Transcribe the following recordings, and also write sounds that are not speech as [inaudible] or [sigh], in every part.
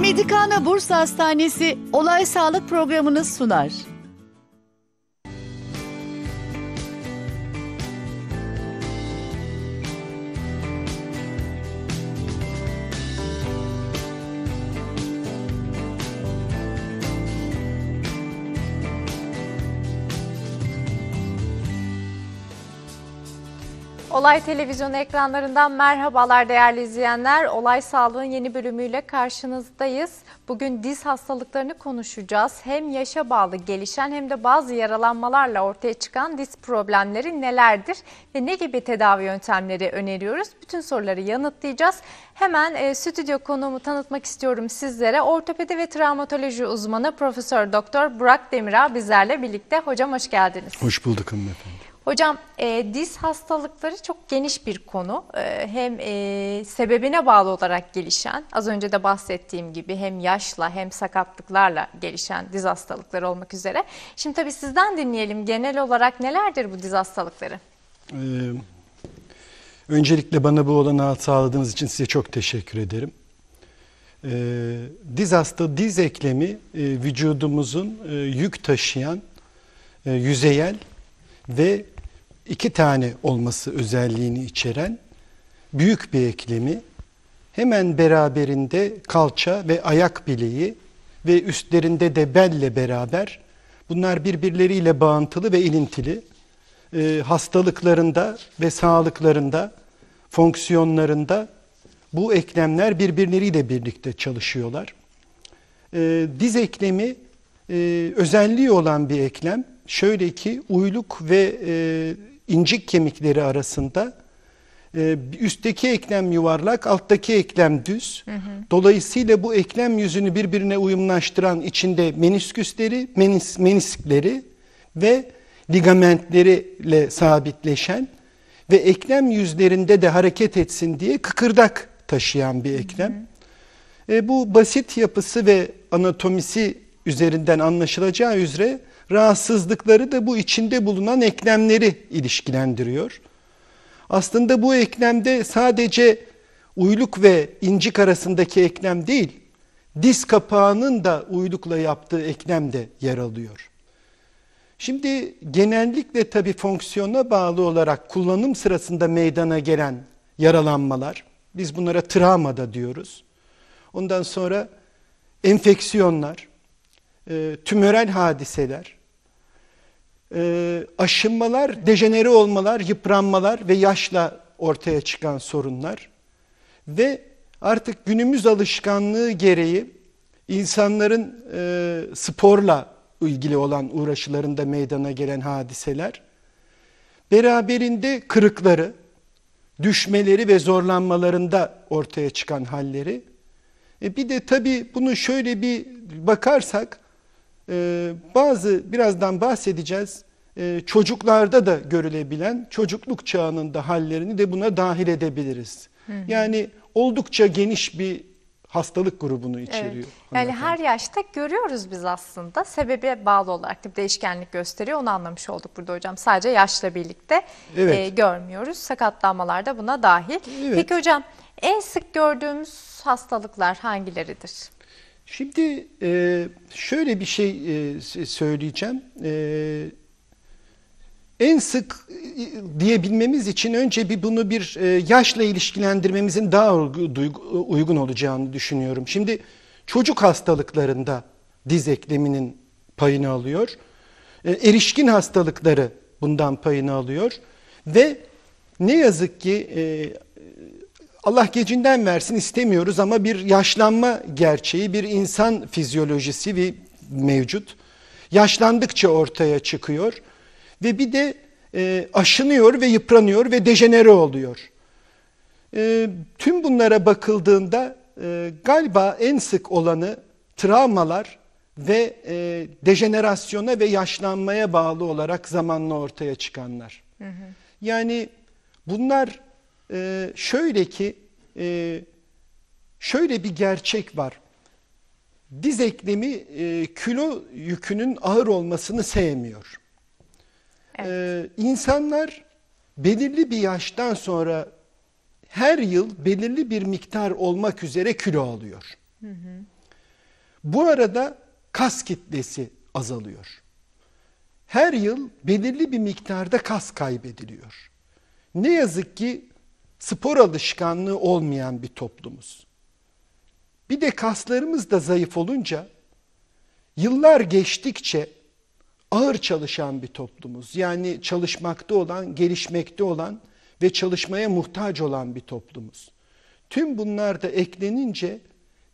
Medikana Bursa Hastanesi Olay Sağlık programını sunar. Olay televizyon ekranlarından merhabalar değerli izleyenler. Olay sağlığın yeni bölümüyle karşınızdayız. Bugün diz hastalıklarını konuşacağız. Hem yaşa bağlı gelişen hem de bazı yaralanmalarla ortaya çıkan diz problemleri nelerdir ve ne gibi tedavi yöntemleri öneriyoruz? Bütün soruları yanıtlayacağız. Hemen e, stüdyo konuğumu tanıtmak istiyorum sizlere. Ortopedi ve travmatoloji uzmanı Profesör Doktor Burak Demirağ bizlerle birlikte. Hocam hoş geldiniz. Hoş bulduk hanımefendi. Hocam e, diz hastalıkları çok geniş bir konu. E, hem e, sebebine bağlı olarak gelişen, az önce de bahsettiğim gibi hem yaşla hem sakatlıklarla gelişen diz hastalıkları olmak üzere. Şimdi tabii sizden dinleyelim genel olarak nelerdir bu diz hastalıkları? Ee, öncelikle bana bu olanağı sağladığınız için size çok teşekkür ederim. Ee, diz hasta diz eklemi e, vücudumuzun e, yük taşıyan e, yüzeyel ve iki tane olması özelliğini içeren büyük bir eklemi hemen beraberinde kalça ve ayak bileği ve üstlerinde de belle beraber bunlar birbirleriyle bağıntılı ve ilintili e, hastalıklarında ve sağlıklarında fonksiyonlarında bu eklemler birbirleriyle birlikte çalışıyorlar. E, diz eklemi e, özelliği olan bir eklem şöyle ki uyluk ve e, incik kemikleri arasında e, üstteki eklem yuvarlak, alttaki eklem düz. Hı hı. Dolayısıyla bu eklem yüzünü birbirine uyumlaştıran içinde menisküsleri, menis, meniskleri ve ligamentleriyle sabitleşen ve eklem yüzlerinde de hareket etsin diye kıkırdak taşıyan bir eklem. Hı hı. E, bu basit yapısı ve anatomisi üzerinden anlaşılacağı üzere Rahatsızlıkları da bu içinde bulunan eklemleri ilişkilendiriyor. Aslında bu eklemde sadece uyluk ve incik arasındaki eklem değil, diz kapağının da uylukla yaptığı eklem de yer alıyor. Şimdi genellikle tabi fonksiyona bağlı olarak kullanım sırasında meydana gelen yaralanmalar, biz bunlara travma da diyoruz. Ondan sonra enfeksiyonlar, e, tümörel hadiseler, e, aşınmalar, dejenere olmalar, yıpranmalar ve yaşla ortaya çıkan sorunlar ve artık günümüz alışkanlığı gereği insanların e, sporla ilgili olan uğraşılarında meydana gelen hadiseler, beraberinde kırıkları, düşmeleri ve zorlanmalarında ortaya çıkan halleri, e bir de tabii bunu şöyle bir bakarsak, ee, bazı birazdan bahsedeceğiz ee, çocuklarda da görülebilen çocukluk çağının da hallerini de buna dahil edebiliriz. Hı Yani oldukça geniş bir hastalık grubunu içeriyor. Evet. Yani her yaşta görüyoruz biz aslında sebebe bağlı olarak bir değişkenlik gösteriyor. Onu anlamış olduk burada hocam. Sadece yaşla birlikte evet. e, görmüyoruz. Sakatlanmalar da buna dahil. Evet. Peki hocam en sık gördüğümüz hastalıklar hangileridir? Şimdi e, şöyle bir şey e, söyleyeceğim. E, en sık e, diyebilmemiz için önce bir bunu bir e, yaşla ilişkilendirmemizin daha uygun olacağını düşünüyorum. Şimdi çocuk hastalıklarında diz ekleminin payını alıyor. E, erişkin hastalıkları bundan payını alıyor ve ne yazık ki Allah gecinden versin istemiyoruz ama bir yaşlanma gerçeği, bir insan fizyolojisi bir mevcut. Yaşlandıkça ortaya çıkıyor ve bir de e, aşınıyor ve yıpranıyor ve dejenere oluyor. E, tüm bunlara bakıldığında e, galiba en sık olanı travmalar ve e, dejenerasyona ve yaşlanmaya bağlı olarak zamanla ortaya çıkanlar. Hı hı. Yani bunlar e, şöyle ki e, şöyle bir gerçek var. Diz eklemi e, kilo yükünün ağır olmasını sevmiyor. Evet. E, insanlar belirli bir yaştan sonra her yıl belirli bir miktar olmak üzere kilo alıyor. Hı hı. Bu arada kas kitlesi azalıyor. Her yıl belirli bir miktarda kas kaybediliyor. Ne yazık ki spor alışkanlığı olmayan bir toplumuz. Bir de kaslarımız da zayıf olunca yıllar geçtikçe ağır çalışan bir toplumuz. Yani çalışmakta olan, gelişmekte olan ve çalışmaya muhtaç olan bir toplumuz. Tüm bunlar da eklenince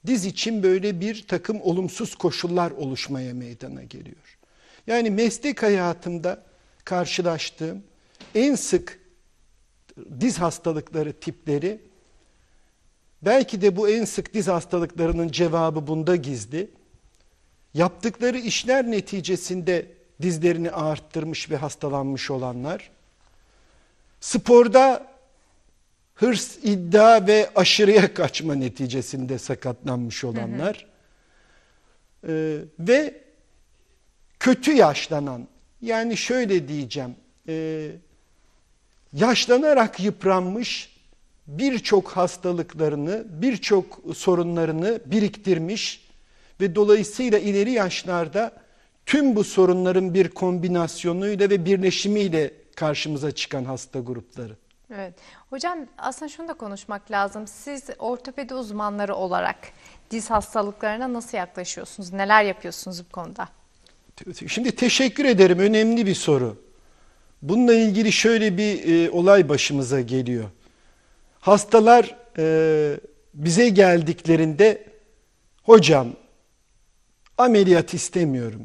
diz için böyle bir takım olumsuz koşullar oluşmaya meydana geliyor. Yani meslek hayatımda karşılaştığım en sık diz hastalıkları tipleri belki de bu en sık diz hastalıklarının cevabı bunda gizli. Yaptıkları işler neticesinde dizlerini ağırttırmış ve hastalanmış olanlar. Sporda hırs, iddia ve aşırıya kaçma neticesinde sakatlanmış olanlar. Ee, ve kötü yaşlanan yani şöyle diyeceğim e, yaşlanarak yıpranmış, birçok hastalıklarını, birçok sorunlarını biriktirmiş ve dolayısıyla ileri yaşlarda tüm bu sorunların bir kombinasyonuyla ve birleşimiyle karşımıza çıkan hasta grupları. Evet. Hocam aslında şunu da konuşmak lazım. Siz ortopedi uzmanları olarak diz hastalıklarına nasıl yaklaşıyorsunuz? Neler yapıyorsunuz bu konuda? Şimdi teşekkür ederim. Önemli bir soru. Bununla ilgili şöyle bir e, olay başımıza geliyor. Hastalar e, bize geldiklerinde hocam ameliyat istemiyorum.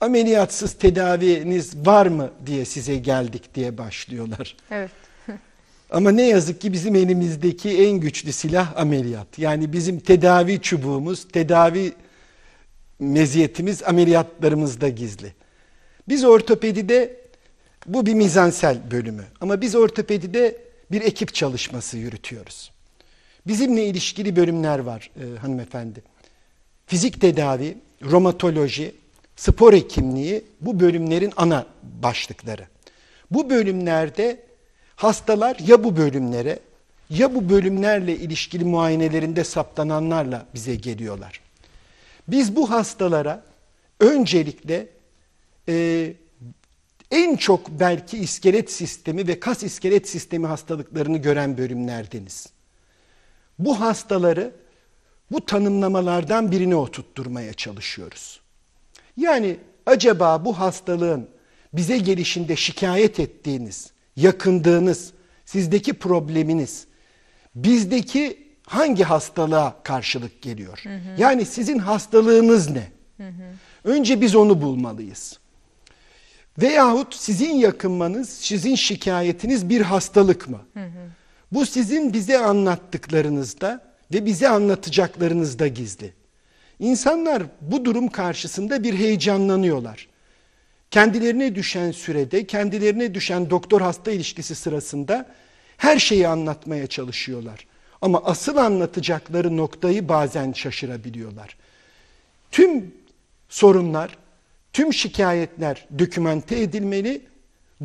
Ameliyatsız tedaviniz var mı diye size geldik diye başlıyorlar. Evet. [laughs] Ama ne yazık ki bizim elimizdeki en güçlü silah ameliyat. Yani bizim tedavi çubuğumuz, tedavi meziyetimiz ameliyatlarımızda gizli. Biz ortopedide bu bir mizansel bölümü. Ama biz ortopedide bir ekip çalışması yürütüyoruz. Bizimle ilişkili bölümler var e, hanımefendi. Fizik tedavi, romatoloji, spor hekimliği bu bölümlerin ana başlıkları. Bu bölümlerde hastalar ya bu bölümlere ya bu bölümlerle ilişkili muayenelerinde saptananlarla bize geliyorlar. Biz bu hastalara öncelikle e, en çok belki iskelet sistemi ve kas iskelet sistemi hastalıklarını gören bölümlerdeniz. Bu hastaları bu tanımlamalardan birine oturtturmaya çalışıyoruz. Yani acaba bu hastalığın bize gelişinde şikayet ettiğiniz, yakındığınız, sizdeki probleminiz, bizdeki hangi hastalığa karşılık geliyor? Hı hı. Yani sizin hastalığınız ne? Hı hı. Önce biz onu bulmalıyız. Veyahut sizin yakınmanız, sizin şikayetiniz bir hastalık mı? Hı hı. Bu sizin bize anlattıklarınızda ve bize anlatacaklarınızda gizli. İnsanlar bu durum karşısında bir heyecanlanıyorlar. Kendilerine düşen sürede, kendilerine düşen doktor hasta ilişkisi sırasında her şeyi anlatmaya çalışıyorlar. Ama asıl anlatacakları noktayı bazen şaşırabiliyorlar. Tüm sorunlar Tüm şikayetler dokümante edilmeli.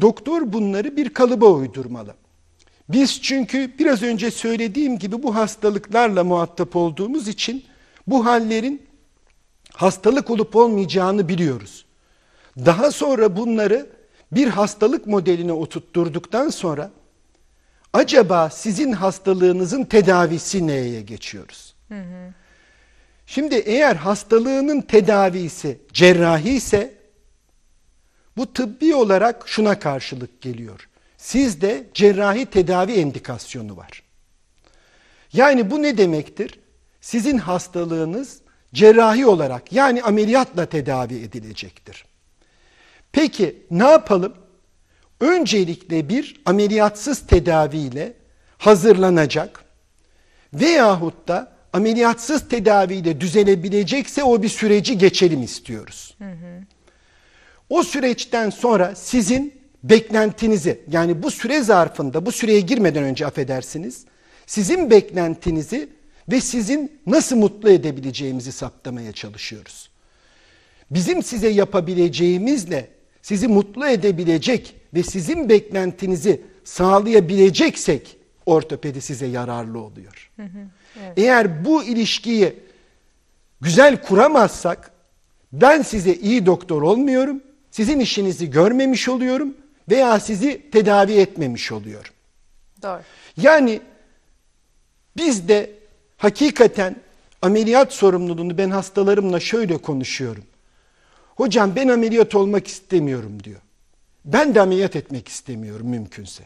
Doktor bunları bir kalıba uydurmalı. Biz çünkü biraz önce söylediğim gibi bu hastalıklarla muhatap olduğumuz için bu hallerin hastalık olup olmayacağını biliyoruz. Daha sonra bunları bir hastalık modeline oturtturduktan sonra acaba sizin hastalığınızın tedavisi neye geçiyoruz? Hı hı. Şimdi eğer hastalığının tedavisi cerrahi ise bu tıbbi olarak şuna karşılık geliyor. Sizde cerrahi tedavi endikasyonu var. Yani bu ne demektir? Sizin hastalığınız cerrahi olarak yani ameliyatla tedavi edilecektir. Peki ne yapalım? Öncelikle bir ameliyatsız tedaviyle hazırlanacak veyahut da ameliyatsız tedaviyle düzelebilecekse o bir süreci geçelim istiyoruz. Hı hı. O süreçten sonra sizin beklentinizi yani bu süre zarfında bu süreye girmeden önce affedersiniz sizin beklentinizi ve sizin nasıl mutlu edebileceğimizi saptamaya çalışıyoruz. Bizim size yapabileceğimizle sizi mutlu edebilecek ve sizin beklentinizi sağlayabileceksek ortopedi size yararlı oluyor. Hı hı. Evet. Eğer bu ilişkiyi güzel kuramazsak ben size iyi doktor olmuyorum. Sizin işinizi görmemiş oluyorum veya sizi tedavi etmemiş oluyorum. Doğru. Yani biz de hakikaten ameliyat sorumluluğunu ben hastalarımla şöyle konuşuyorum. Hocam ben ameliyat olmak istemiyorum diyor. Ben de ameliyat etmek istemiyorum mümkünse.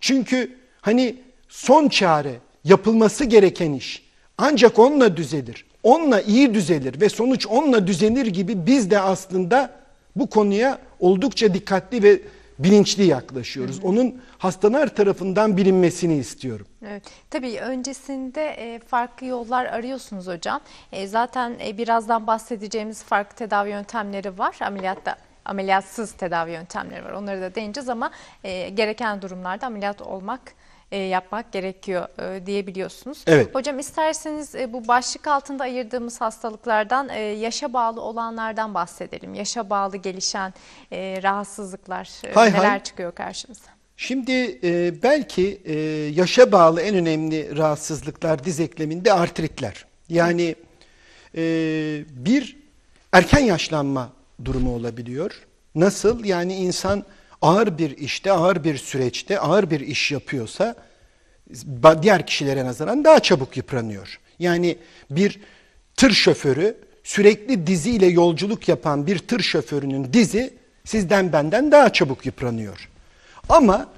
Çünkü hani son çare yapılması gereken iş ancak onunla düzelir. Onunla iyi düzelir ve sonuç onunla düzenir gibi biz de aslında bu konuya oldukça dikkatli ve bilinçli yaklaşıyoruz. Hı hı. Onun hastalar tarafından bilinmesini istiyorum. Evet. Tabii öncesinde e, farklı yollar arıyorsunuz hocam. E, zaten e, birazdan bahsedeceğimiz farklı tedavi yöntemleri var ameliyatta ameliyatsız tedavi yöntemleri var. Onları da değineceğiz ama e, gereken durumlarda ameliyat olmak e, yapmak gerekiyor e, diyebiliyorsunuz. Evet. Hocam isterseniz e, bu başlık altında ayırdığımız hastalıklardan yaşa bağlı olanlardan bahsedelim. Yaşa bağlı gelişen rahatsızlıklar hay neler hay. çıkıyor karşımıza? Şimdi e, belki e, yaşa bağlı en önemli rahatsızlıklar diz ekleminde artritler. Yani e, bir erken yaşlanma durumu olabiliyor. Nasıl? Yani insan ağır bir işte, ağır bir süreçte, ağır bir iş yapıyorsa diğer kişilere nazaran daha çabuk yıpranıyor. Yani bir tır şoförü sürekli diziyle yolculuk yapan bir tır şoförünün dizi sizden benden daha çabuk yıpranıyor. Ama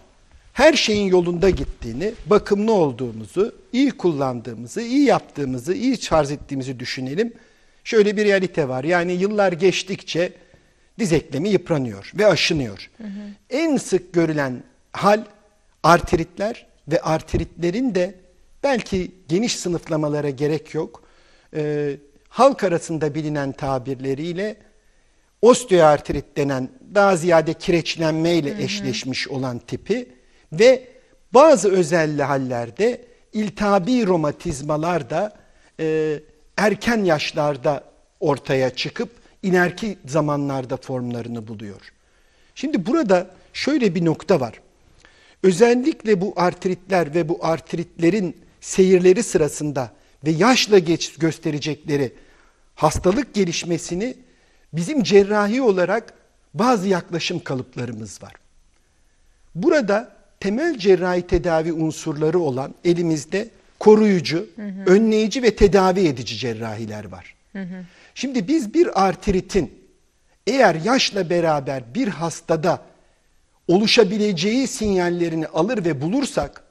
her şeyin yolunda gittiğini, bakımlı olduğumuzu, iyi kullandığımızı, iyi yaptığımızı, iyi şarj ettiğimizi düşünelim. Şöyle bir realite var. Yani yıllar geçtikçe diz eklemi yıpranıyor ve aşınıyor. Hı hı. En sık görülen hal artritler ve artritlerin de belki geniş sınıflamalara gerek yok. Ee, halk arasında bilinen tabirleriyle osteoartrit denen daha ziyade kireçlenmeyle hı eşleşmiş olan tipi ve bazı özelli hallerde iltihabi romatizmalar da e, erken yaşlarda ortaya çıkıp inerki zamanlarda formlarını buluyor. Şimdi burada şöyle bir nokta var. Özellikle bu artritler ve bu artritlerin seyirleri sırasında ve yaşla geç gösterecekleri hastalık gelişmesini bizim cerrahi olarak bazı yaklaşım kalıplarımız var. Burada temel cerrahi tedavi unsurları olan elimizde koruyucu, hı hı. önleyici ve tedavi edici cerrahiler var. Hı hı. Şimdi biz bir artritin eğer yaşla beraber bir hastada oluşabileceği sinyallerini alır ve bulursak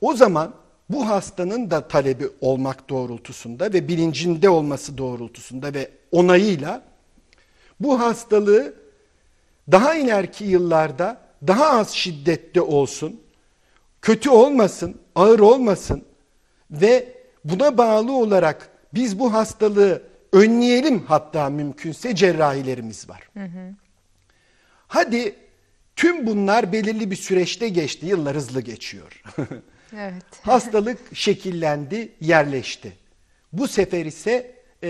o zaman bu hastanın da talebi olmak doğrultusunda ve bilincinde olması doğrultusunda ve onayıyla bu hastalığı daha ileriki yıllarda daha az şiddette olsun, kötü olmasın, ağır olmasın ve buna bağlı olarak biz bu hastalığı önleyelim hatta mümkünse cerrahilerimiz var. Hı hı. Hadi tüm bunlar belirli bir süreçte geçti. Yıllar hızlı geçiyor. [laughs] evet. [laughs] Hastalık şekillendi, yerleşti. Bu sefer ise e,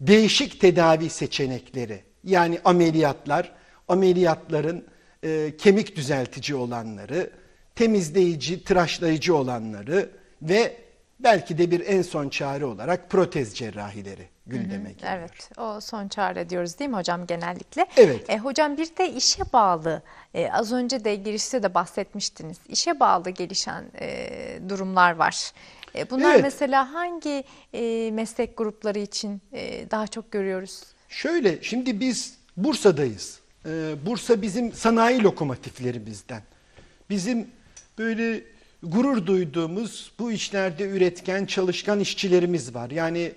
değişik tedavi seçenekleri yani ameliyatlar, ameliyatların e, kemik düzeltici olanları, temizleyici, tıraşlayıcı olanları ve belki de bir en son çare olarak protez cerrahileri gündeme hı hı, geliyor. Evet o son çare diyoruz değil mi hocam genellikle? Evet. E, hocam bir de işe bağlı e, az önce de girişte de bahsetmiştiniz işe bağlı gelişen e, durumlar var. E, bunlar evet. mesela hangi e, meslek grupları için e, daha çok görüyoruz? Şöyle şimdi biz Bursa'dayız. E, Bursa bizim sanayi lokomotiflerimizden. Bizim böyle gurur duyduğumuz bu işlerde üretken çalışkan işçilerimiz var. Yani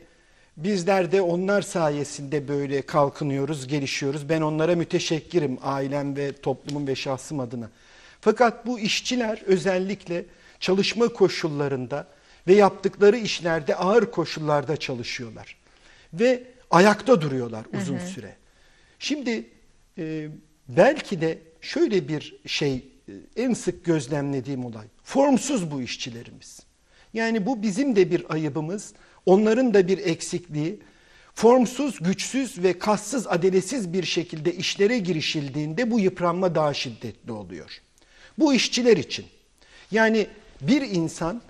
Bizler de onlar sayesinde böyle kalkınıyoruz, gelişiyoruz. Ben onlara müteşekkirim ailem ve toplumum ve şahsım adına. Fakat bu işçiler özellikle çalışma koşullarında ve yaptıkları işlerde ağır koşullarda çalışıyorlar. Ve ayakta duruyorlar uzun hı hı. süre. Şimdi e, belki de şöyle bir şey e, en sık gözlemlediğim olay. Formsuz bu işçilerimiz. Yani bu bizim de bir ayıbımız. Onların da bir eksikliği formsuz, güçsüz ve kassız, adaletsiz bir şekilde işlere girişildiğinde bu yıpranma daha şiddetli oluyor. Bu işçiler için. Yani bir insan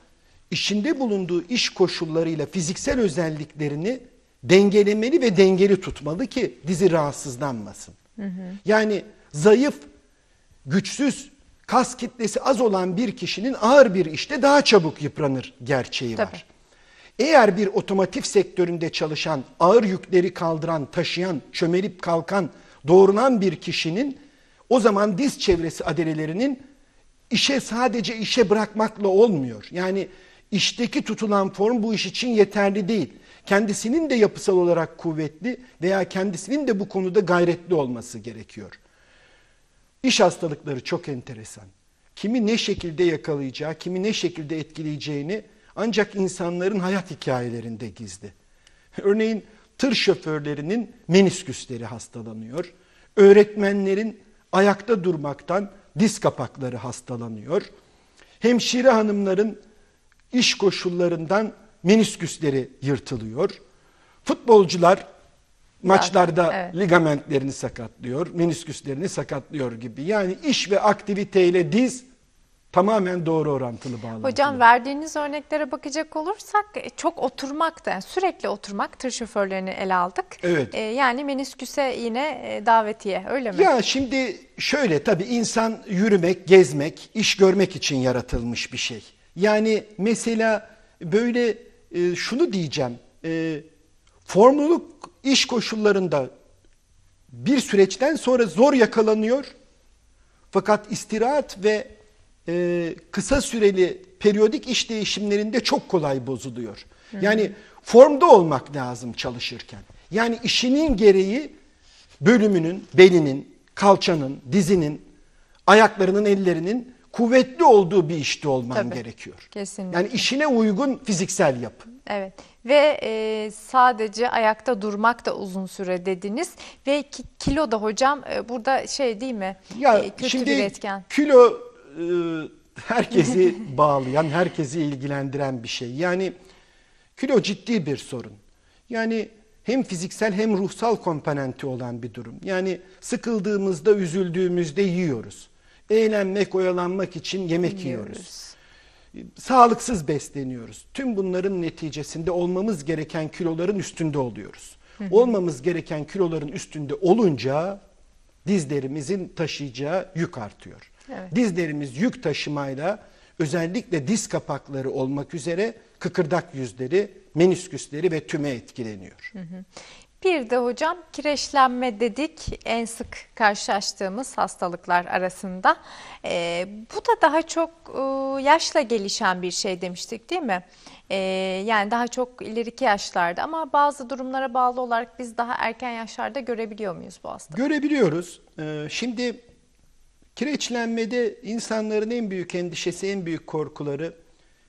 içinde bulunduğu iş koşullarıyla fiziksel özelliklerini dengelemeli ve dengeli tutmalı ki dizi rahatsızlanmasın. Hı hı. Yani zayıf, güçsüz, kas kitlesi az olan bir kişinin ağır bir işte daha çabuk yıpranır gerçeği Tabii. var. Eğer bir otomotiv sektöründe çalışan, ağır yükleri kaldıran, taşıyan, çömelip kalkan, doğrulan bir kişinin o zaman diz çevresi adelelerinin işe sadece işe bırakmakla olmuyor. Yani işteki tutulan form bu iş için yeterli değil. Kendisinin de yapısal olarak kuvvetli veya kendisinin de bu konuda gayretli olması gerekiyor. İş hastalıkları çok enteresan. Kimi ne şekilde yakalayacağı, kimi ne şekilde etkileyeceğini ancak insanların hayat hikayelerinde gizli. [laughs] Örneğin tır şoförlerinin menisküsleri hastalanıyor. Öğretmenlerin ayakta durmaktan diz kapakları hastalanıyor. Hemşire hanımların iş koşullarından menisküsleri yırtılıyor. Futbolcular maçlarda evet. ligamentlerini sakatlıyor, menisküslerini sakatlıyor gibi. Yani iş ve aktiviteyle diz tamamen doğru orantılı bağlantılı. Hocam verdiğiniz örneklere bakacak olursak e, çok oturmak da yani sürekli oturmak tır şoförlerini ele aldık. Evet. E, yani menisküse yine e, davetiye öyle mi? Ya şimdi şöyle tabii insan yürümek, gezmek, iş görmek için yaratılmış bir şey. Yani mesela böyle e, şunu diyeceğim. E, formluluk iş koşullarında bir süreçten sonra zor yakalanıyor. Fakat istirahat ve e, kısa süreli periyodik iş değişimlerinde çok kolay bozuluyor. Hı Yani formda olmak lazım çalışırken. Yani işinin gereği bölümünün, belinin, kalçanın, dizinin, ayaklarının, ellerinin kuvvetli olduğu bir işte olman Tabii, gerekiyor. Kesinlikle. Yani işine uygun fiziksel yapı. Evet ve e, sadece ayakta durmak da uzun süre dediniz ve ki, kilo da hocam e, burada şey değil mi? Ya e, kötü şimdi bir etken. kilo e, herkesi [laughs] bağlayan, herkesi ilgilendiren bir şey. Yani kilo ciddi bir sorun. Yani hem fiziksel hem ruhsal komponenti olan bir durum. Yani sıkıldığımızda, üzüldüğümüzde yiyoruz. Eğlenmek, oyalanmak için yemek yiyoruz. Sağlıksız besleniyoruz. Tüm bunların neticesinde olmamız gereken kiloların üstünde oluyoruz. Olmamız gereken kiloların üstünde olunca dizlerimizin taşıyacağı yük artıyor. Dizlerimiz yük taşımayla özellikle diz kapakları olmak üzere kıkırdak yüzleri, menisküsleri ve tüme etkileniyor. Hı hı. Bir de hocam kireçlenme dedik en sık karşılaştığımız hastalıklar arasında. E, bu da daha çok e, yaşla gelişen bir şey demiştik değil mi? E, yani daha çok ileriki yaşlarda ama bazı durumlara bağlı olarak biz daha erken yaşlarda görebiliyor muyuz bu hastalığı? Görebiliyoruz. E, şimdi Kireçlenmede insanların en büyük endişesi, en büyük korkuları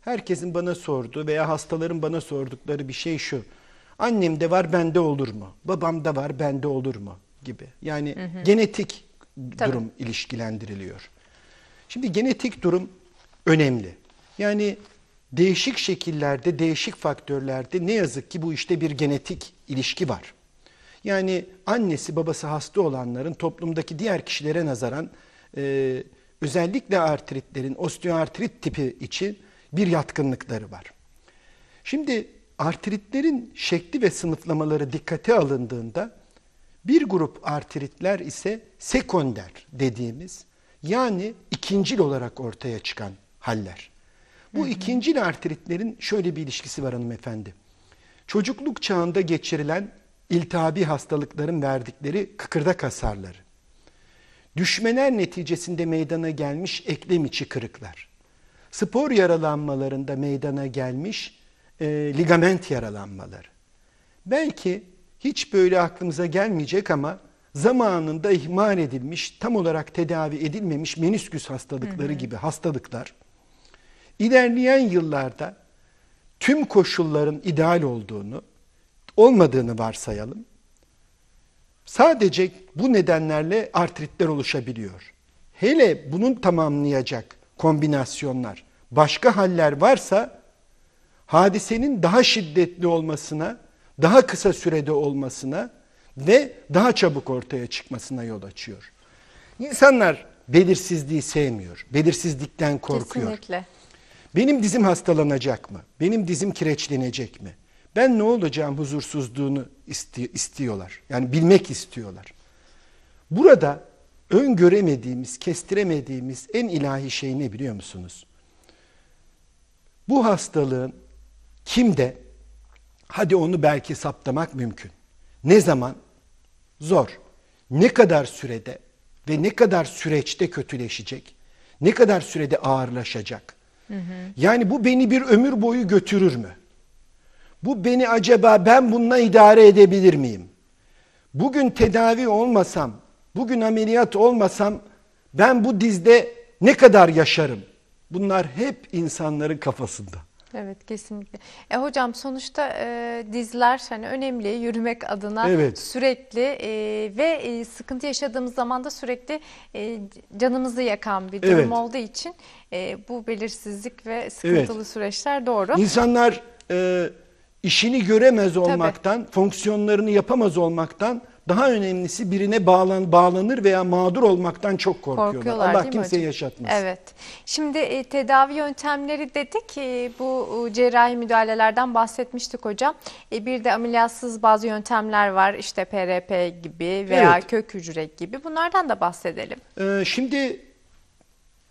herkesin bana sorduğu veya hastaların bana sordukları bir şey şu. Annemde var bende olur mu? Babamda var bende olur mu? Gibi. Yani hı hı. genetik Tabii. durum ilişkilendiriliyor. Şimdi genetik durum önemli. Yani değişik şekillerde, değişik faktörlerde ne yazık ki bu işte bir genetik ilişki var. Yani annesi babası hasta olanların toplumdaki diğer kişilere nazaran e, özellikle artritlerin osteoartrit tipi için bir yatkınlıkları var. Şimdi artritlerin şekli ve sınıflamaları dikkate alındığında bir grup artritler ise sekonder dediğimiz yani ikincil olarak ortaya çıkan haller. Bu hı hı. ikincil artritlerin şöyle bir ilişkisi var hanımefendi. Çocukluk çağında geçirilen iltihabi hastalıkların verdikleri kıkırdak hasarları düşmeler neticesinde meydana gelmiş eklem içi kırıklar, spor yaralanmalarında meydana gelmiş e, ligament yaralanmaları. Belki hiç böyle aklımıza gelmeyecek ama zamanında ihmal edilmiş, tam olarak tedavi edilmemiş menisküs hastalıkları hı hı. gibi hastalıklar ilerleyen yıllarda tüm koşulların ideal olduğunu, olmadığını varsayalım. Sadece bu nedenlerle artritler oluşabiliyor. Hele bunun tamamlayacak kombinasyonlar, başka haller varsa hadisenin daha şiddetli olmasına, daha kısa sürede olmasına ve daha çabuk ortaya çıkmasına yol açıyor. İnsanlar belirsizliği sevmiyor. Belirsizlikten korkuyor. Kesinlikle. Benim dizim hastalanacak mı? Benim dizim kireçlenecek mi? Ben ne olacağım huzursuzluğunu isti istiyorlar. Yani bilmek istiyorlar. Burada öngöremediğimiz, kestiremediğimiz en ilahi şey ne biliyor musunuz? Bu hastalığın kimde? Hadi onu belki saptamak mümkün. Ne zaman? Zor. Ne kadar sürede ve ne kadar süreçte kötüleşecek? Ne kadar sürede ağırlaşacak? Hı hı. Yani bu beni bir ömür boyu götürür mü? Bu beni acaba ben bununla idare edebilir miyim? Bugün tedavi olmasam, bugün ameliyat olmasam ben bu dizde ne kadar yaşarım? Bunlar hep insanların kafasında. Evet kesinlikle. E, hocam sonuçta e, dizler hani önemli yürümek adına evet. sürekli e, ve e, sıkıntı yaşadığımız zaman da sürekli e, canımızı yakan bir durum evet. olduğu için e, bu belirsizlik ve sıkıntılı evet. süreçler doğru. İnsanlar e, işini göremez olmaktan, Tabii. fonksiyonlarını yapamaz olmaktan daha önemlisi birine bağlan, bağlanır veya mağdur olmaktan çok korkuyorlar. korkuyorlar Allah kimseyi yaşatmasın. Evet. Şimdi e, tedavi yöntemleri dedik. E, bu cerrahi müdahalelerden bahsetmiştik hocam. E, bir de ameliyatsız bazı yöntemler var. işte PRP gibi veya evet. kök hücre gibi. Bunlardan da bahsedelim. E, şimdi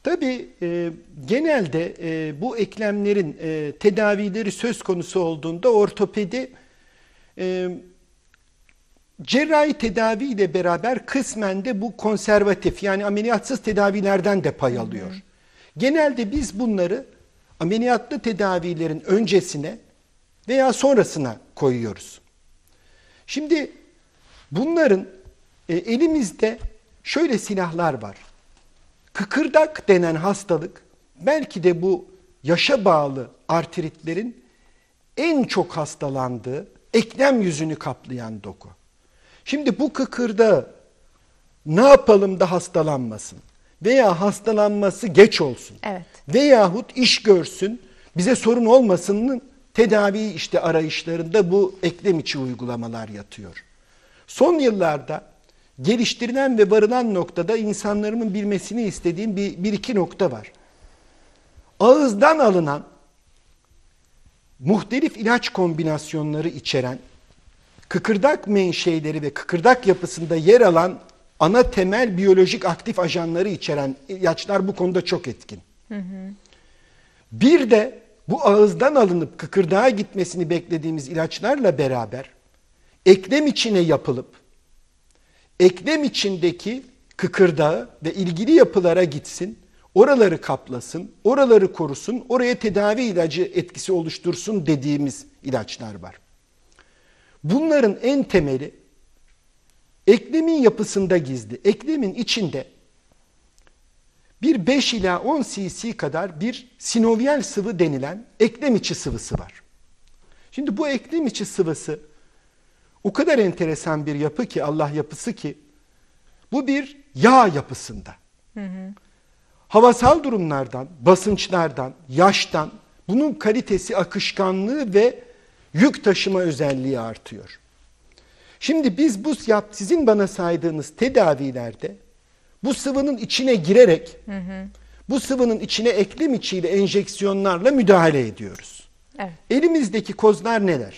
Tabii e, genelde e, bu eklemlerin e, tedavileri söz konusu olduğunda ortopedi e, cerrahi tedavi ile beraber kısmen de bu konservatif yani ameliyatsız tedavilerden de pay alıyor. Genelde biz bunları ameliyatlı tedavilerin öncesine veya sonrasına koyuyoruz. Şimdi bunların e, elimizde şöyle silahlar var. Kıkırdak denen hastalık belki de bu yaşa bağlı artritlerin en çok hastalandığı eklem yüzünü kaplayan doku. Şimdi bu kıkırdağı ne yapalım da hastalanmasın veya hastalanması geç olsun evet. veyahut iş görsün bize sorun olmasının tedavi işte arayışlarında bu eklem içi uygulamalar yatıyor. Son yıllarda geliştirilen ve varılan noktada insanların bilmesini istediğim bir, bir iki nokta var. Ağızdan alınan muhtelif ilaç kombinasyonları içeren kıkırdak menşeileri ve kıkırdak yapısında yer alan ana temel biyolojik aktif ajanları içeren ilaçlar bu konuda çok etkin. Bir de bu ağızdan alınıp kıkırdağa gitmesini beklediğimiz ilaçlarla beraber eklem içine yapılıp eklem içindeki kıkırdağı ve ilgili yapılara gitsin, oraları kaplasın, oraları korusun, oraya tedavi ilacı etkisi oluştursun dediğimiz ilaçlar var. Bunların en temeli eklemin yapısında gizli. Eklemin içinde bir 5 ila 10 cc kadar bir sinovyal sıvı denilen eklem içi sıvısı var. Şimdi bu eklem içi sıvısı o kadar enteresan bir yapı ki Allah yapısı ki bu bir yağ yapısında. Hı hı. Havasal durumlardan, basınçlardan, yaştan bunun kalitesi, akışkanlığı ve yük taşıma özelliği artıyor. Şimdi biz bu yap, sizin bana saydığınız tedavilerde bu sıvının içine girerek hı hı. bu sıvının içine eklem içiyle enjeksiyonlarla müdahale ediyoruz. Evet. Elimizdeki kozlar neler?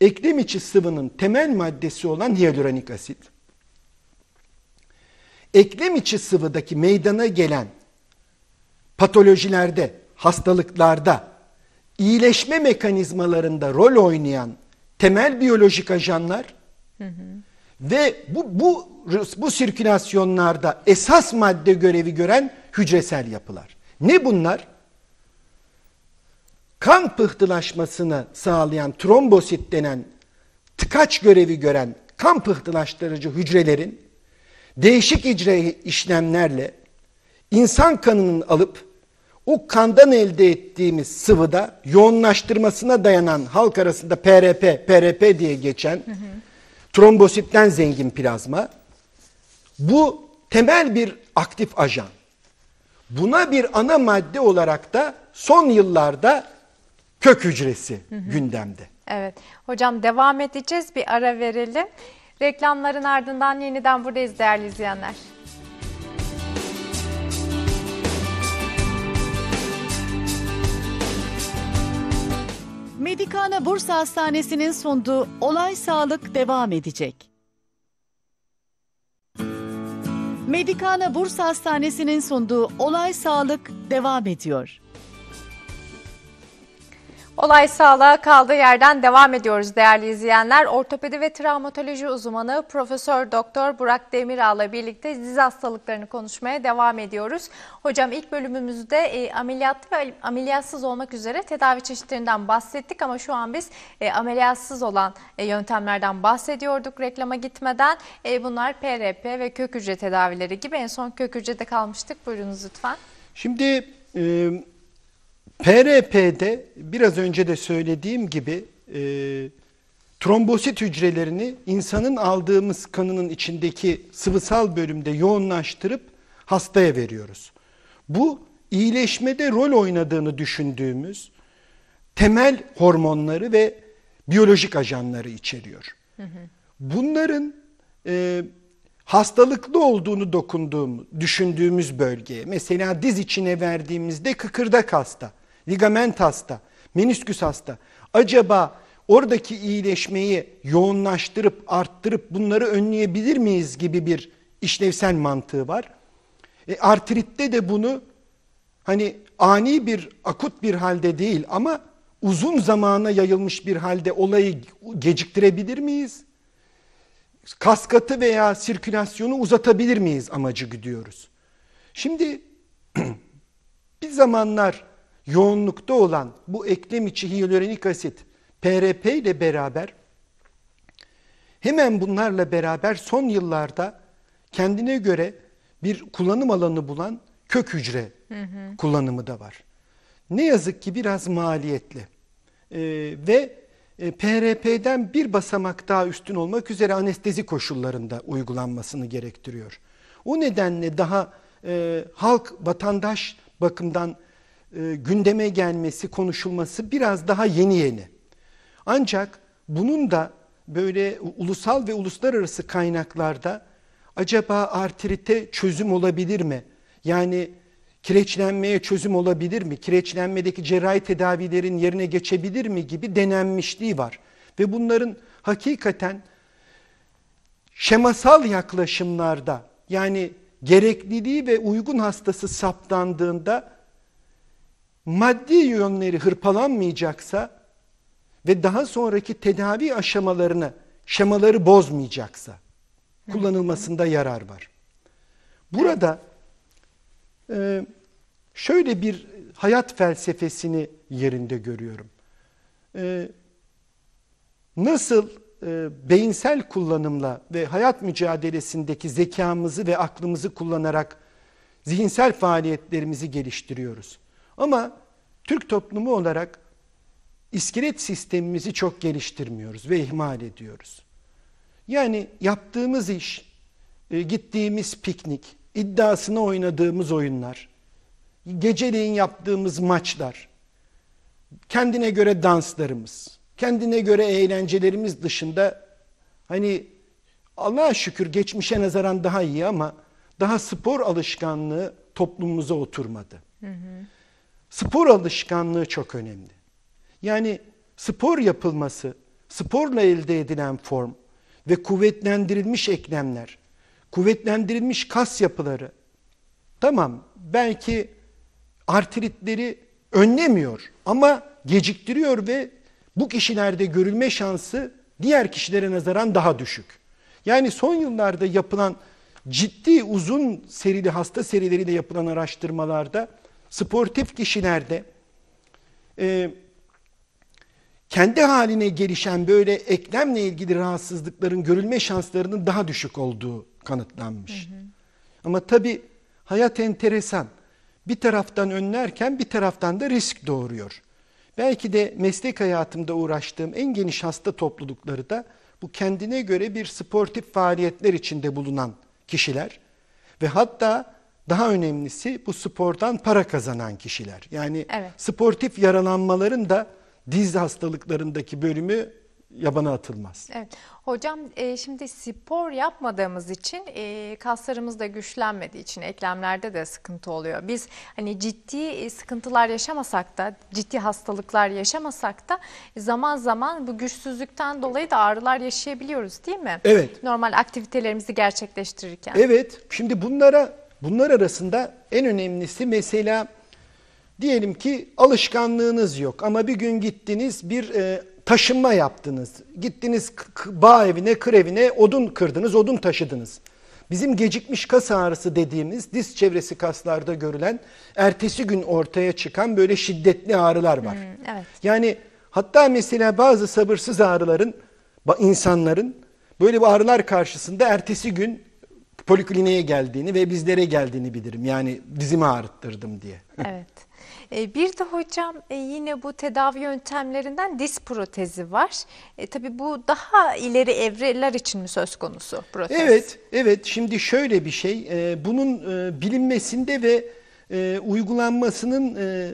eklem içi sıvının temel maddesi olan hyaluronik asit, eklem içi sıvıdaki meydana gelen patolojilerde, hastalıklarda, iyileşme mekanizmalarında rol oynayan temel biyolojik ajanlar hı hı. ve bu, bu, bu sirkülasyonlarda esas madde görevi gören hücresel yapılar. Ne bunlar? kan pıhtılaşmasını sağlayan trombosit denen tıkaç görevi gören kan pıhtılaştırıcı hücrelerin değişik icre işlemlerle insan kanının alıp o kandan elde ettiğimiz sıvıda yoğunlaştırmasına dayanan halk arasında PRP, PRP diye geçen hı hı. trombositten zengin plazma bu temel bir aktif ajan. Buna bir ana madde olarak da son yıllarda kök hücresi hı hı. gündemde. Evet hocam devam edeceğiz bir ara verelim. Reklamların ardından yeniden buradayız değerli izleyenler. Medikana Bursa Hastanesi'nin sunduğu Olay Sağlık devam edecek. Medikana Bursa Hastanesi'nin sunduğu Olay Sağlık devam ediyor. Olay sağlığa kaldığı yerden devam ediyoruz değerli izleyenler. Ortopedi ve travmatoloji uzmanı Profesör Doktor Burak ile birlikte diz hastalıklarını konuşmaya devam ediyoruz. Hocam ilk bölümümüzde e, ameliyatlı ve ameliyatsız olmak üzere tedavi çeşitlerinden bahsettik ama şu an biz e, ameliyatsız olan e, yöntemlerden bahsediyorduk reklama gitmeden. E, bunlar PRP ve kök hücre tedavileri gibi en son kök hücrede kalmıştık. Buyurunuz lütfen. Şimdi e, PRP'de biraz önce de söylediğim gibi e, trombosit hücrelerini insanın aldığımız kanının içindeki sıvısal bölümde yoğunlaştırıp hastaya veriyoruz. Bu iyileşmede rol oynadığını düşündüğümüz temel hormonları ve biyolojik ajanları içeriyor. Bunların e, hastalıklı olduğunu dokunduğum, düşündüğümüz bölgeye mesela diz içine verdiğimizde kıkırdak hasta ligament hasta, menisküs hasta. Acaba oradaki iyileşmeyi yoğunlaştırıp arttırıp bunları önleyebilir miyiz gibi bir işlevsel mantığı var. E, artritte de bunu hani ani bir akut bir halde değil ama uzun zamana yayılmış bir halde olayı geciktirebilir miyiz? Kaskatı veya sirkülasyonu uzatabilir miyiz amacı gidiyoruz. Şimdi [clears throat] bir zamanlar yoğunlukta olan bu eklem içi hyaluronik asit PRP ile beraber hemen bunlarla beraber son yıllarda kendine göre bir kullanım alanı bulan kök hücre hı hı. kullanımı da var. Ne yazık ki biraz maliyetli ee, ve e, PRP'den bir basamak daha üstün olmak üzere anestezi koşullarında uygulanmasını gerektiriyor. O nedenle daha e, halk, vatandaş bakımdan e, gündeme gelmesi, konuşulması biraz daha yeni yeni. Ancak bunun da böyle ulusal ve uluslararası kaynaklarda acaba artrite çözüm olabilir mi? Yani kireçlenmeye çözüm olabilir mi? Kireçlenmedeki cerrahi tedavilerin yerine geçebilir mi gibi denenmişliği var. Ve bunların hakikaten şemasal yaklaşımlarda yani gerekliliği ve uygun hastası saptandığında maddi yönleri hırpalanmayacaksa ve daha sonraki tedavi aşamalarını, şemaları bozmayacaksa kullanılmasında yarar var. Burada e, şöyle bir hayat felsefesini yerinde görüyorum. E, nasıl e, beyinsel kullanımla ve hayat mücadelesindeki zekamızı ve aklımızı kullanarak zihinsel faaliyetlerimizi geliştiriyoruz. Ama Türk toplumu olarak iskelet sistemimizi çok geliştirmiyoruz ve ihmal ediyoruz. Yani yaptığımız iş, e, gittiğimiz piknik, iddiasına oynadığımız oyunlar, geceliğin yaptığımız maçlar, kendine göre danslarımız, kendine göre eğlencelerimiz dışında hani Allah'a şükür geçmişe nazaran daha iyi ama daha spor alışkanlığı toplumumuza oturmadı. Hı hı. Spor alışkanlığı çok önemli. Yani spor yapılması, sporla elde edilen form ve kuvvetlendirilmiş eklemler, kuvvetlendirilmiş kas yapıları tamam belki artritleri önlemiyor ama geciktiriyor ve bu kişilerde görülme şansı diğer kişilere nazaran daha düşük. Yani son yıllarda yapılan ciddi uzun serili hasta serileriyle yapılan araştırmalarda sportif kişilerde e, ee, kendi haline gelişen böyle eklemle ilgili rahatsızlıkların görülme şanslarının daha düşük olduğu kanıtlanmış. Hı hı. Ama tabi hayat enteresan. Bir taraftan önlerken bir taraftan da risk doğuruyor. Belki de meslek hayatımda uğraştığım en geniş hasta toplulukları da bu kendine göre bir sportif faaliyetler içinde bulunan kişiler ve hatta daha önemlisi bu spordan para kazanan kişiler. Yani evet. sportif yaralanmaların da diz hastalıklarındaki bölümü yabana atılmaz. Evet. Hocam e, şimdi spor yapmadığımız için e, kaslarımız da güçlenmediği için eklemlerde de sıkıntı oluyor. Biz hani ciddi e, sıkıntılar yaşamasak da ciddi hastalıklar yaşamasak da zaman zaman bu güçsüzlükten dolayı da ağrılar yaşayabiliyoruz değil mi? Evet. Normal aktivitelerimizi gerçekleştirirken. Evet şimdi bunlara Bunlar arasında en önemlisi mesela diyelim ki alışkanlığınız yok ama bir gün gittiniz bir e, taşınma yaptınız. Gittiniz bağ evine, kır evine odun kırdınız, odun taşıdınız. Bizim gecikmiş kas ağrısı dediğimiz diz çevresi kaslarda görülen ertesi gün ortaya çıkan böyle şiddetli ağrılar var. Hmm, evet. Yani hatta mesela bazı sabırsız ağrıların insanların böyle bu ağrılar karşısında ertesi gün polikliniğe geldiğini ve bizlere geldiğini bilirim. Yani dizimi ağrıttırdım diye. Evet. E, bir de hocam e, yine bu tedavi yöntemlerinden diz protezi var. E, tabii bu daha ileri evreler için mi söz konusu protez? Evet, evet. Şimdi şöyle bir şey. E, bunun e, bilinmesinde ve e, uygulanmasının e,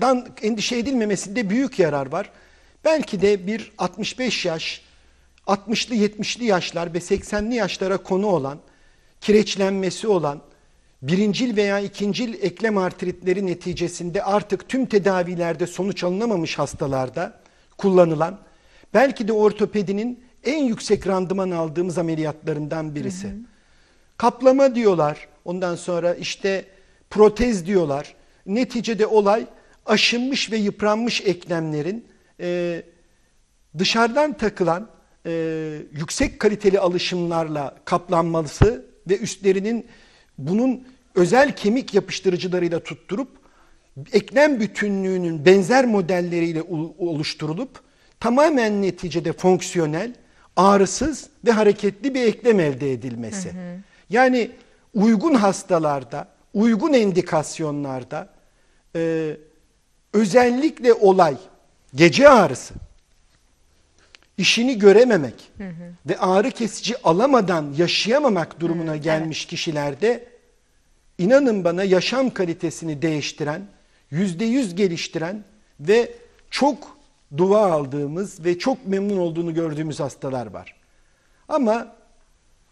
dan endişe edilmemesinde büyük yarar var. Belki de bir 65 yaş 60'lı 70'li yaşlar ve 80'li yaşlara konu olan, kireçlenmesi olan, birincil veya ikincil eklem artritleri neticesinde artık tüm tedavilerde sonuç alınamamış hastalarda kullanılan, belki de ortopedinin en yüksek randıman aldığımız ameliyatlarından birisi. Hı hı. Kaplama diyorlar, ondan sonra işte protez diyorlar. Neticede olay aşınmış ve yıpranmış eklemlerin e, dışarıdan takılan e, yüksek kaliteli alışımlarla kaplanması ve üstlerinin bunun özel kemik yapıştırıcılarıyla tutturup eklem bütünlüğünün benzer modelleriyle oluşturulup tamamen neticede fonksiyonel, ağrısız ve hareketli bir eklem elde edilmesi. Hı hı. Yani uygun hastalarda, uygun endikasyonlarda e, özellikle olay gece ağrısı, işini görememek hı hı. ve ağrı kesici alamadan yaşayamamak durumuna hı, gelmiş evet. kişilerde inanın bana yaşam kalitesini değiştiren, yüzde yüz geliştiren ve çok dua aldığımız ve çok memnun olduğunu gördüğümüz hastalar var. Ama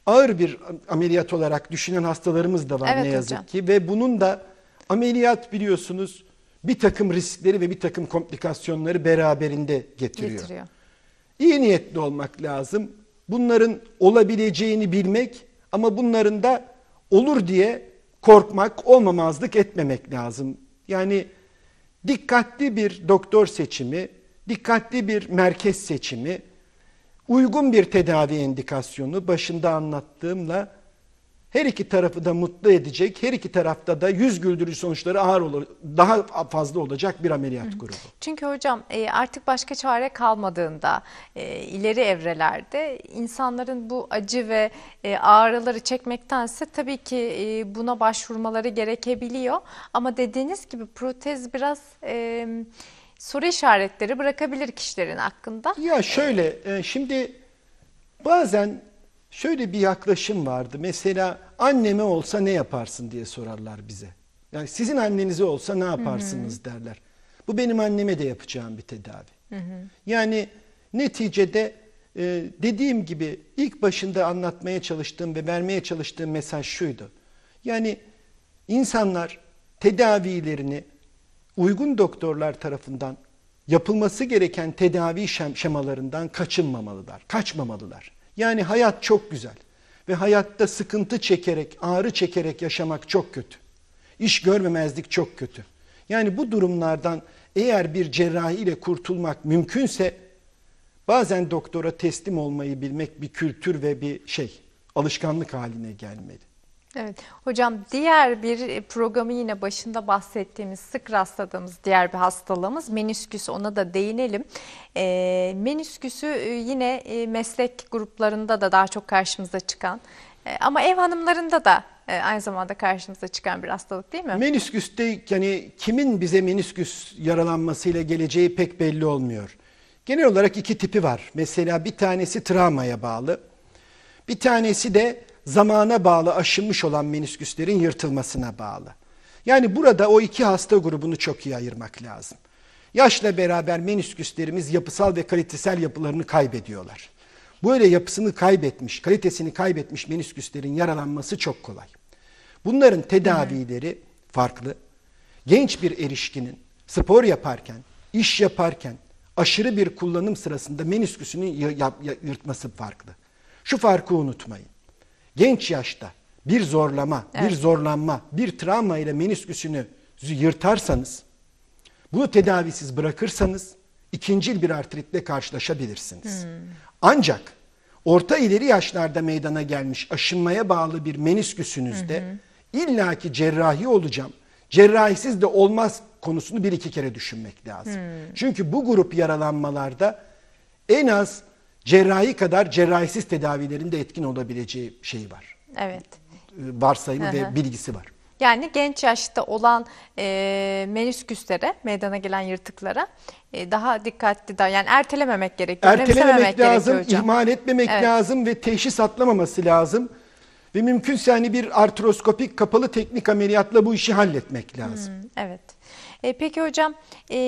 ağır bir ameliyat olarak düşünen hastalarımız da var evet ne yazık hocam. ki ve bunun da ameliyat biliyorsunuz bir takım riskleri ve bir takım komplikasyonları beraberinde getiriyor. getiriyor. İyi niyetli olmak lazım. Bunların olabileceğini bilmek ama bunların da olur diye korkmak, olmamazlık etmemek lazım. Yani dikkatli bir doktor seçimi, dikkatli bir merkez seçimi, uygun bir tedavi indikasyonu başında anlattığımla her iki tarafı da mutlu edecek, her iki tarafta da yüz güldürücü sonuçları ağır olur, daha fazla olacak bir ameliyat grubu. Çünkü hocam e, artık başka çare kalmadığında e, ileri evrelerde insanların bu acı ve e, ağrıları çekmektense tabii ki buna başvurmaları gerekebiliyor. Ama dediğiniz gibi protez biraz soru işaretleri bırakabilir kişilerin hakkında. Ya şöyle şimdi bazen şöyle bir yaklaşım vardı. Mesela anneme olsa ne yaparsın diye sorarlar bize. Yani sizin annenize olsa ne yaparsınız hı hı. derler. Bu benim anneme de yapacağım bir tedavi. Hı hı. Yani neticede e, dediğim gibi ilk başında anlatmaya çalıştığım ve vermeye çalıştığım mesaj şuydu. Yani insanlar tedavilerini uygun doktorlar tarafından yapılması gereken tedavi şem şemalarından kaçınmamalılar, kaçmamalılar. Yani hayat çok güzel ve hayatta sıkıntı çekerek, ağrı çekerek yaşamak çok kötü. İş görmemezlik çok kötü. Yani bu durumlardan eğer bir cerrahi ile kurtulmak mümkünse bazen doktora teslim olmayı bilmek bir kültür ve bir şey, alışkanlık haline gelmeli. Evet hocam diğer bir e, programı yine başında bahsettiğimiz sık rastladığımız diğer bir hastalığımız menisküs ona da değinelim. E, menisküsü e, yine e, meslek gruplarında da daha çok karşımıza çıkan e, ama ev hanımlarında da e, aynı zamanda karşımıza çıkan bir hastalık değil mi? Menisküste yani kimin bize menisküs yaralanmasıyla geleceği pek belli olmuyor. Genel olarak iki tipi var. Mesela bir tanesi travmaya bağlı. Bir tanesi de zamana bağlı aşınmış olan menisküslerin yırtılmasına bağlı. Yani burada o iki hasta grubunu çok iyi ayırmak lazım. Yaşla beraber menisküslerimiz yapısal ve kalitesel yapılarını kaybediyorlar. Böyle yapısını kaybetmiş, kalitesini kaybetmiş menisküslerin yaralanması çok kolay. Bunların tedavileri farklı. Genç bir erişkinin spor yaparken, iş yaparken aşırı bir kullanım sırasında menisküsünü yırtması farklı. Şu farkı unutmayın genç yaşta bir zorlama, evet. bir zorlanma, bir travma ile menisküsünü yırtarsanız, bunu tedavisiz bırakırsanız ikincil bir artritle karşılaşabilirsiniz. Hmm. Ancak orta ileri yaşlarda meydana gelmiş aşınmaya bağlı bir menisküsünüzde hı illaki cerrahi olacağım. Cerrahisiz de olmaz konusunu bir iki kere düşünmek lazım. Hmm. Çünkü bu grup yaralanmalarda en az cerrahi kadar cerrahisiz tedavilerin de etkin olabileceği şeyi var. Evet. Ee, varsayımı ve bilgisi var. Yani genç yaşta olan e, menisküslere, meydana gelen yırtıklara e, daha dikkatli daha yani ertelememek gerekiyor. Ertelememek lazım, gerekiyor ihmal etmemek evet. lazım ve teşhis atlamaması lazım. Ve mümkünse hani bir artroskopik kapalı teknik ameliyatla bu işi halletmek lazım. Hmm, evet. E, peki hocam e,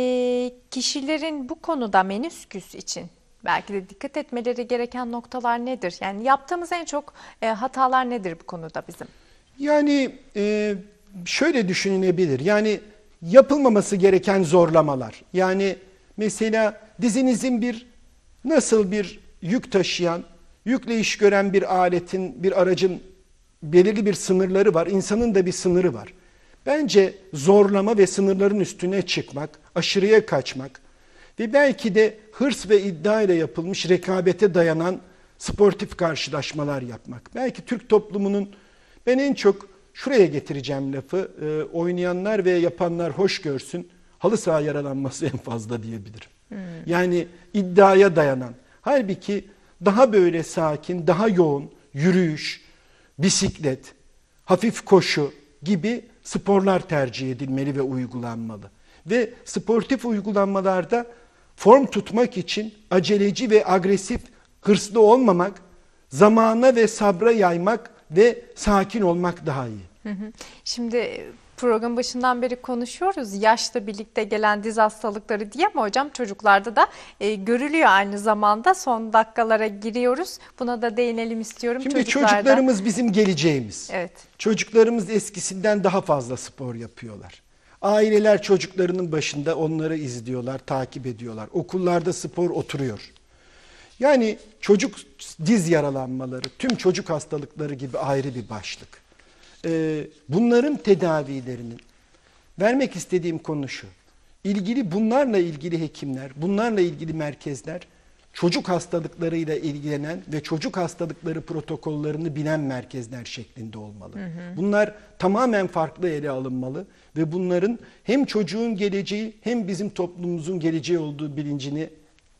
kişilerin bu konuda menisküs için belki de dikkat etmeleri gereken noktalar nedir? Yani yaptığımız en çok e, hatalar nedir bu konuda bizim? Yani e, şöyle düşünülebilir. Yani yapılmaması gereken zorlamalar. Yani mesela dizinizin bir nasıl bir yük taşıyan, yükle iş gören bir aletin, bir aracın belirli bir sınırları var. İnsanın da bir sınırı var. Bence zorlama ve sınırların üstüne çıkmak, aşırıya kaçmak, ve belki de hırs ve iddia ile yapılmış rekabete dayanan sportif karşılaşmalar yapmak. Belki Türk toplumunun ben en çok şuraya getireceğim lafı e, oynayanlar ve yapanlar hoş görsün halı saha yaralanması [laughs] en fazla diyebilirim. Hmm. Yani iddiaya dayanan. Halbuki daha böyle sakin, daha yoğun yürüyüş, bisiklet, hafif koşu gibi sporlar tercih edilmeli ve uygulanmalı. Ve sportif uygulanmalarda form tutmak için aceleci ve agresif, hırslı olmamak, zamana ve sabra yaymak ve sakin olmak daha iyi. Şimdi e, program başından beri konuşuyoruz. Yaşla birlikte gelen diz hastalıkları diye mi hocam? Çocuklarda da e, görülüyor aynı zamanda. Son dakikalara giriyoruz. Buna da değinelim istiyorum. Şimdi çocuklarımız bizim geleceğimiz. Evet. Çocuklarımız eskisinden daha fazla spor yapıyorlar. Aileler çocuklarının başında onları izliyorlar, takip ediyorlar. Okullarda spor oturuyor. Yani çocuk diz yaralanmaları, tüm çocuk hastalıkları gibi ayrı bir başlık. Ee, bunların tedavilerinin vermek istediğim konu şu. İlgili bunlarla ilgili hekimler, bunlarla ilgili merkezler çocuk hastalıklarıyla ilgilenen ve çocuk hastalıkları protokollerini bilen merkezler şeklinde olmalı. Hı hı. Bunlar tamamen farklı ele alınmalı ve bunların hem çocuğun geleceği hem bizim toplumumuzun geleceği olduğu bilincini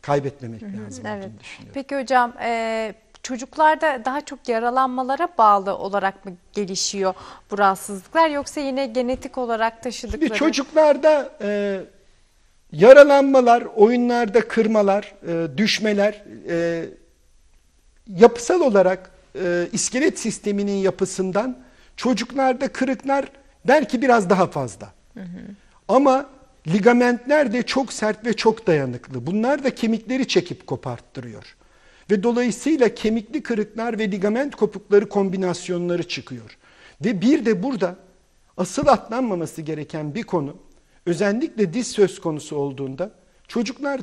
kaybetmemek hı hı. lazım. Evet. Peki hocam e, çocuklarda daha çok yaralanmalara bağlı olarak mı gelişiyor bu rahatsızlıklar yoksa yine genetik olarak taşıdıkları? Şimdi çocuklarda... E, Yaralanmalar, oyunlarda kırmalar, e, düşmeler e, yapısal olarak e, iskelet sisteminin yapısından çocuklarda kırıklar belki biraz daha fazla. Hı hı. Ama ligamentler de çok sert ve çok dayanıklı. Bunlar da kemikleri çekip koparttırıyor. Ve dolayısıyla kemikli kırıklar ve ligament kopukları kombinasyonları çıkıyor. Ve bir de burada asıl atlanmaması gereken bir konu özellikle diz söz konusu olduğunda çocuklar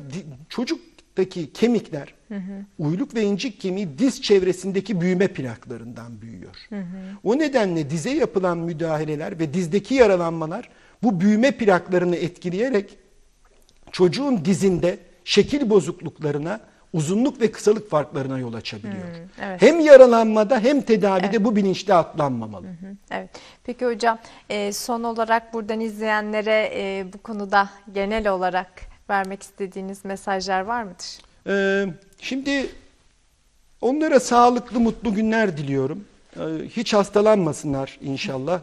çocuktaki kemikler hı hı. uyluk ve incik kemiği diz çevresindeki büyüme plaklarından büyüyor. Hı hı. O nedenle dize yapılan müdahaleler ve dizdeki yaralanmalar bu büyüme plaklarını etkileyerek çocuğun dizinde şekil bozukluklarına uzunluk ve kısalık farklarına yol açabiliyor. Hmm, evet. Hem yaralanmada hem tedavide evet. bu bilinçli atlanmamalı. evet. Peki hocam e, son olarak buradan izleyenlere e, bu konuda genel olarak vermek istediğiniz mesajlar var mıdır? Ee, şimdi onlara sağlıklı mutlu günler diliyorum. Ee, hiç hastalanmasınlar inşallah.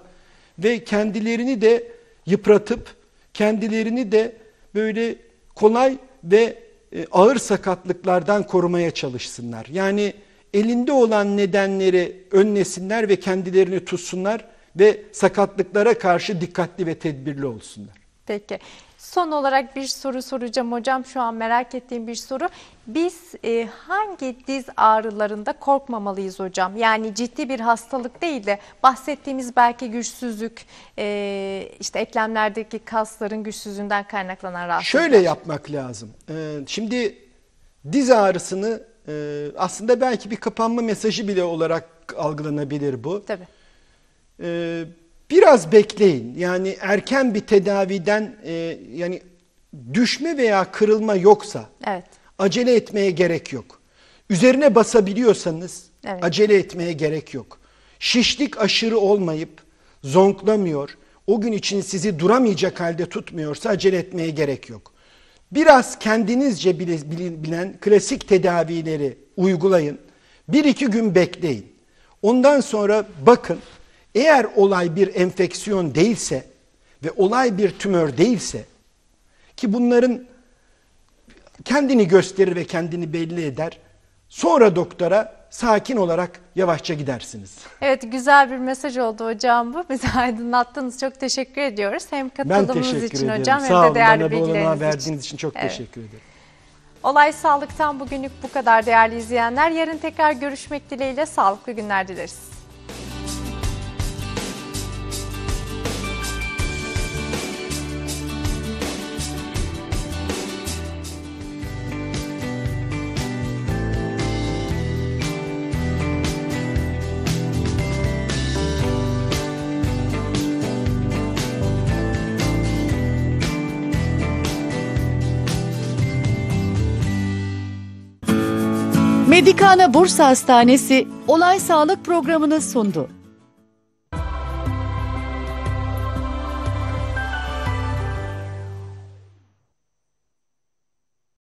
ve kendilerini de yıpratıp kendilerini de böyle kolay ve e, ağır sakatlıklardan korumaya çalışsınlar. Yani elinde olan nedenleri önlesinler ve kendilerini tutsunlar ve sakatlıklara karşı dikkatli ve tedbirli olsunlar. Peki. Son olarak bir soru soracağım hocam. Şu an merak ettiğim bir soru. Biz e, hangi diz ağrılarında korkmamalıyız hocam? Yani ciddi bir hastalık değil de bahsettiğimiz belki güçsüzlük, e, işte eklemlerdeki kasların güçsüzlüğünden kaynaklanan rahatsızlık. Şöyle yapmak lazım. Ee, şimdi diz ağrısını e, aslında belki bir kapanma mesajı bile olarak algılanabilir bu. Tabii. Ee, biraz bekleyin. Yani erken bir tedaviden e, yani düşme veya kırılma yoksa evet. acele etmeye gerek yok. Üzerine basabiliyorsanız evet. acele etmeye gerek yok. Şişlik aşırı olmayıp zonklamıyor, o gün için sizi duramayacak halde tutmuyorsa acele etmeye gerek yok. Biraz kendinizce bilen klasik tedavileri uygulayın. Bir iki gün bekleyin. Ondan sonra bakın eğer olay bir enfeksiyon değilse ve olay bir tümör değilse ki bunların kendini gösterir ve kendini belli eder. Sonra doktora sakin olarak yavaşça gidersiniz. Evet güzel bir mesaj oldu hocam bu. Bizi [laughs] aydınlattınız. Çok teşekkür ediyoruz. Hem katıldığınız için ederim. hocam Sağ hem de değerli olun, bilgileriniz için. verdiğiniz için çok evet. teşekkür ederim. Olay Sağlık'tan bugünlük bu kadar değerli izleyenler. Yarın tekrar görüşmek dileğiyle sağlıklı günler dileriz. Amerikana Bursa Hastanesi olay sağlık programını sundu.